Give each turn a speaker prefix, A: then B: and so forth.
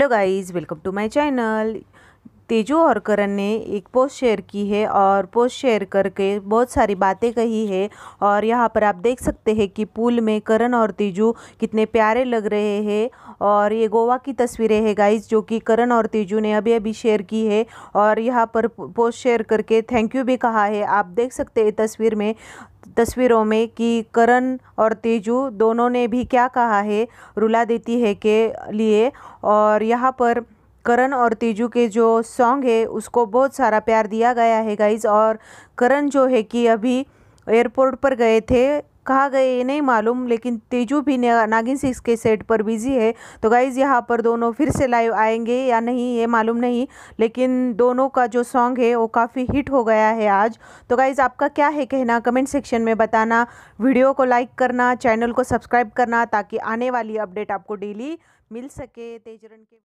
A: Hello guys, welcome to my channel. Tezu और करण ने एक पोस्ट शेयर की है और पोस्ट शेयर करके बहुत सारी बातें कही है और यहाँ पर आप देख सकते हैं कि पूल में करण और तेजू कितने प्यारे लग रहे हैं और ये गोवा की तस्वीरें है गाइज जो कि करण और तेजू ने अभी अभी शेयर की है और यहाँ पर पोस्ट शेयर करके थैंक यू भी कहा है आप देख सकते हैं तस्वीर में तस्वीरों में कि करण और तेजू दोनों ने भी क्या कहा है रुला देती है के लिए और यहाँ पर करण और तेजू के जो सॉन्ग है उसको बहुत सारा प्यार दिया गया है गाइज और करण जो है कि अभी एयरपोर्ट पर गए थे कहा गए ये नहीं मालूम लेकिन तेजू भी नागिन सिक्स के सेट पर बिजी है तो गाइज यहाँ पर दोनों फिर से लाइव आएंगे या नहीं ये मालूम नहीं लेकिन दोनों का जो सॉन्ग है वो काफ़ी हिट हो गया है आज तो गाइज आपका क्या है कहना कमेंट सेक्शन में बताना वीडियो को लाइक करना चैनल को सब्सक्राइब करना ताकि आने वाली अपडेट आपको डेली मिल सके तेजरन के